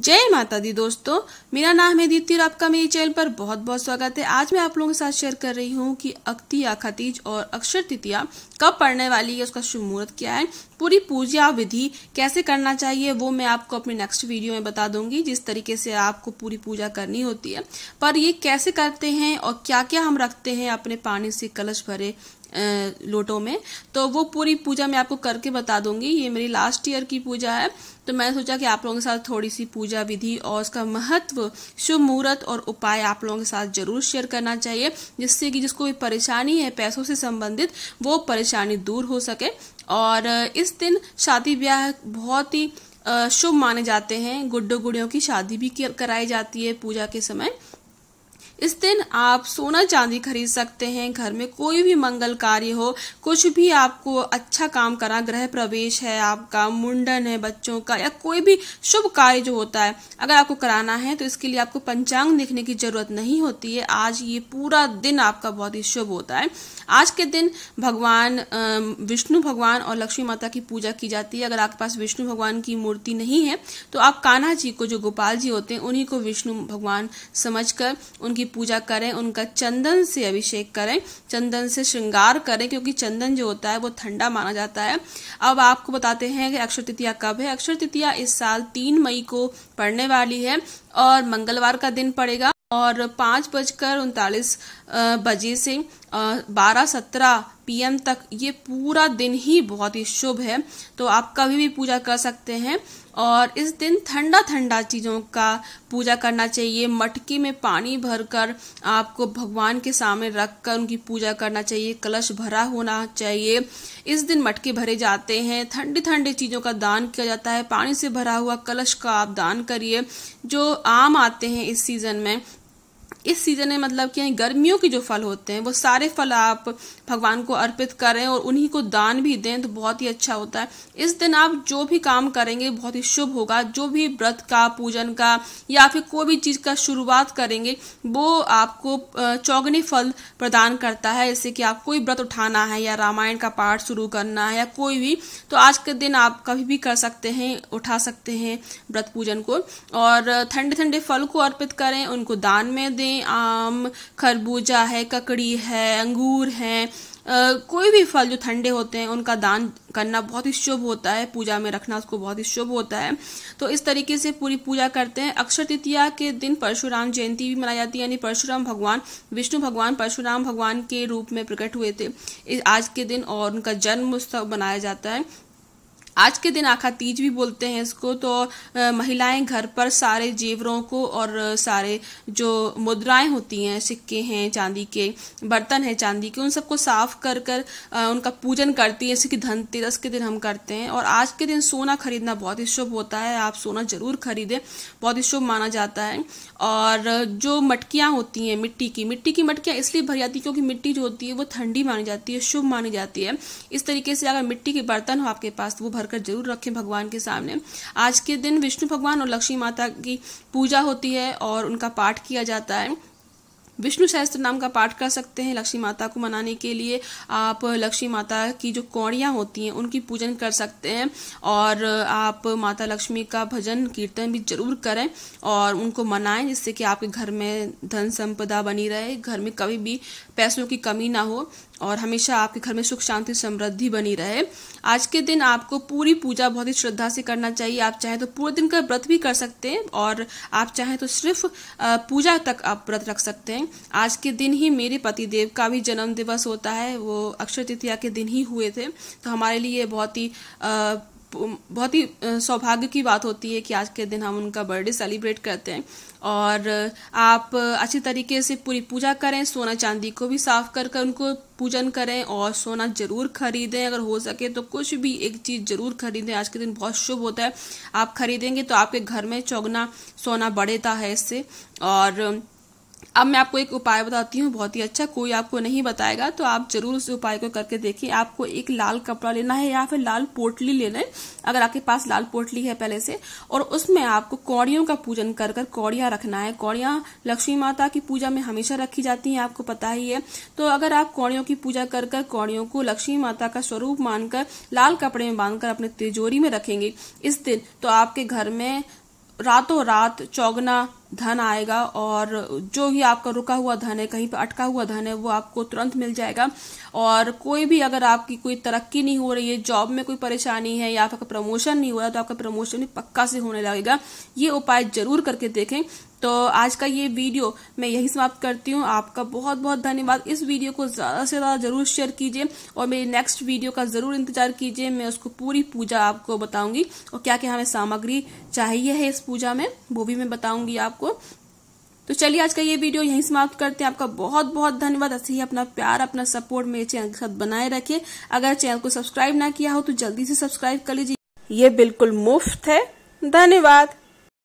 जय माता दी दोस्तों मेरा नाम है दीप्ति और आपका मेरी चैनल पर बहुत बहुत स्वागत है आज मैं आप लोगों के साथ शेयर कर रही हूँ कि या खतीज और अक्षर तृतीया कब पढ़ने वाली है उसका शुभ मुहूर्त क्या है पूरी पूजा विधि कैसे करना चाहिए वो मैं आपको अपने नेक्स्ट वीडियो में बता दूंगी जिस तरीके से आपको पूरी पूजा करनी होती है पर ये कैसे करते हैं और क्या क्या हम रखते हैं अपने पानी से कलश भरे लोटों में तो वो पूरी पूजा मैं आपको करके बता दूंगी ये मेरी लास्ट ईयर की पूजा है तो मैंने सोचा कि आप लोगों के साथ थोड़ी सी पूजा विधि और उसका महत्व शुभ मुहूर्त और उपाय आप लोगों के साथ जरूर शेयर करना चाहिए जिससे कि जिसको भी परेशानी है पैसों से संबंधित वो परेशानी दूर हो सके और इस दिन शादी ब्याह बहुत ही शुभ माने जाते हैं गुड्डो गुड़ियों की शादी भी कराई जाती है पूजा के समय इस दिन आप सोना चांदी खरीद सकते हैं घर में कोई भी मंगल कार्य हो कुछ भी आपको अच्छा काम करा ग्रह प्रवेश है आपका मुंडन है बच्चों का या कोई भी शुभ कार्य जो होता है अगर आपको कराना है तो इसके लिए आपको पंचांग देखने की जरूरत नहीं होती है आज ये पूरा दिन आपका बहुत ही शुभ होता है आज के दिन भगवान विष्णु भगवान और लक्ष्मी माता की पूजा की जाती है अगर आपके पास विष्णु भगवान की मूर्ति नहीं है तो आप कान्हा जी को जो गोपाल जी होते हैं उन्हीं को विष्णु भगवान समझकर उनकी की पूजा करें उनका चंदन से अभिषेक करें चंदन से श्रृंगार करें क्योंकि चंदन जो होता है वो ठंडा माना जाता है अब आपको बताते हैं कि अक्षर तृतीया कब है अक्षर तृतीया इस साल तीन मई को पड़ने वाली है और मंगलवार का दिन पड़ेगा और पाँच बजकर उनतालीस बजे से बारह सत्रह पीएम तक ये पूरा दिन ही बहुत ही शुभ है तो आप कभी भी पूजा कर सकते हैं और इस दिन ठंडा ठंडा चीज़ों का पूजा करना चाहिए मटकी में पानी भरकर आपको भगवान के सामने रखकर उनकी पूजा करना चाहिए कलश भरा होना चाहिए इस दिन मटके भरे जाते हैं ठंडी ठंडी चीज़ों का दान किया जाता है पानी से भरा हुआ कलश का आप दान करिए जो आम आते हैं इस सीज़न में इस सीज़न में मतलब कि गर्मियों के जो फल होते हैं वो सारे फल आप भगवान को अर्पित करें और उन्हीं को दान भी दें तो बहुत ही अच्छा होता है इस दिन आप जो भी काम करेंगे बहुत ही शुभ होगा जो भी व्रत का पूजन का या फिर कोई भी चीज़ का शुरुआत करेंगे वो आपको चौगने फल प्रदान करता है जैसे कि आप कोई व्रत उठाना है या रामायण का पाठ शुरू करना है या कोई भी तो आज के दिन आप कभी भी कर सकते हैं उठा सकते हैं व्रत पूजन को और ठंडे ठंडे फल को अर्पित करें उनको दान में दें आम खरबूजा है ककड़ी है अंगूर है कोई भी फल जो ठंडे होते हैं उनका दान करना बहुत ही शुभ होता है पूजा में रखना उसको बहुत ही शुभ होता है तो इस तरीके से पूरी पूजा करते हैं अक्षर तृतीया के दिन परशुराम जयंती भी मनाई जाती है यानी परशुराम भगवान विष्णु भगवान परशुराम भगवान के रूप में प्रकट हुए थे आज के दिन और उनका जन्म उत्सव मनाया जाता है आज के दिन आखा तीज भी बोलते हैं इसको तो महिलाएं घर पर सारे जेवरों को और सारे जो मुद्राएं होती हैं सिक्के हैं चांदी के बर्तन हैं चांदी के उन सबको साफ कर कर उनका पूजन करती है जैसे कि धनतेरस के दिन हम करते हैं और आज के दिन सोना खरीदना बहुत ही शुभ होता है आप सोना जरूर खरीदें बहुत ही शुभ माना जाता है और जो मटकियाँ होती हैं मिट्टी की मिट्टी की मटकियाँ इसलिए भरी जाती क्योंकि मिट्टी जो होती है वो ठंडी मानी जाती है शुभ मानी जाती है इस तरीके से अगर मिट्टी के बर्तन हो आपके पास तो वो भरकर जरूर रखें भगवान के सामने आज के दिन विष्णु भगवान और लक्ष्मी माता की पूजा होती है और उनका पाठ किया जाता है विष्णु सहस्त्र नाम का पाठ कर सकते हैं लक्ष्मी माता को मनाने के लिए आप लक्ष्मी माता की जो कौड़ियाँ होती हैं उनकी पूजन कर सकते हैं और आप माता लक्ष्मी का भजन कीर्तन भी जरूर करें और उनको मनाएं जिससे कि आपके घर में धन संपदा बनी रहे घर में कभी भी पैसों की कमी ना हो और हमेशा आपके घर में सुख शांति समृद्धि बनी रहे आज के दिन आपको पूरी पूजा बहुत ही श्रद्धा से करना चाहिए आप चाहे तो पूरे दिन का व्रत भी कर सकते हैं और आप चाहे तो सिर्फ पूजा तक आप व्रत रख सकते हैं आज के दिन ही मेरे पति देव का भी जन्म दिवस होता है वो अक्षय तृतीया के दिन ही हुए थे तो हमारे लिए बहुत ही बहुत ही सौभाग्य की बात होती है कि आज के दिन हम उनका बर्थडे सेलिब्रेट करते हैं और आप अच्छी तरीके से पूरी पूजा करें सोना चांदी को भी साफ कर कर उनको पूजन करें और सोना जरूर खरीदें अगर हो सके तो कुछ भी एक चीज़ जरूर खरीदें आज के दिन बहुत शुभ होता है आप खरीदेंगे तो आपके घर में चौगना सोना बढ़ेता है इससे और अब मैं आपको एक उपाय बताती हूँ बहुत ही अच्छा कोई आपको नहीं बताएगा तो आप जरूर उस उपाय को करके देखिए आपको एक लाल कपड़ा लेना है या फिर लाल पोटली लेना है अगर आपके पास लाल पोटली है पहले से और उसमें आपको कौड़ियों का पूजन कर कर कौड़िया रखना है कौड़िया लक्ष्मी माता की पूजा में हमेशा रखी जाती है आपको पता ही है तो अगर आप कौड़ियों की पूजा कर कर कौड़ियों को लक्ष्मी माता का स्वरूप मानकर लाल कपड़े में बांधकर अपने तिजोरी में रखेंगे इस दिन तो आपके घर में रातों रात चौगना धन आएगा और जो भी आपका रुका हुआ धन है कहीं पर अटका हुआ धन है वो आपको तुरंत मिल जाएगा और कोई भी अगर आपकी कोई तरक्की नहीं हो रही है जॉब में कोई परेशानी है या आपका प्रमोशन नहीं हो रहा तो आपका प्रमोशन भी पक्का से होने लगेगा ये उपाय जरूर करके देखें तो आज का ये वीडियो मैं यही समाप्त करती हूँ आपका बहुत बहुत धन्यवाद इस वीडियो को ज़्यादा से ज़्यादा जरूर शेयर कीजिए और मेरी नेक्स्ट वीडियो का ज़रूर इंतजार कीजिए मैं उसको पूरी पूजा आपको बताऊंगी और क्या क्या हमें सामग्री चाहिए है इस पूजा में वो भी मैं बताऊंगी आपको आपको तो चलिए आज का ये वीडियो यहीं समाप्त करते हैं आपका बहुत बहुत धन्यवाद ऐसे ही अपना प्यार अपना सपोर्ट मेरे चैनल के साथ बनाए रखे अगर चैनल को सब्सक्राइब ना किया हो तो जल्दी से सब्सक्राइब कर लीजिए ये बिल्कुल मुफ्त है धन्यवाद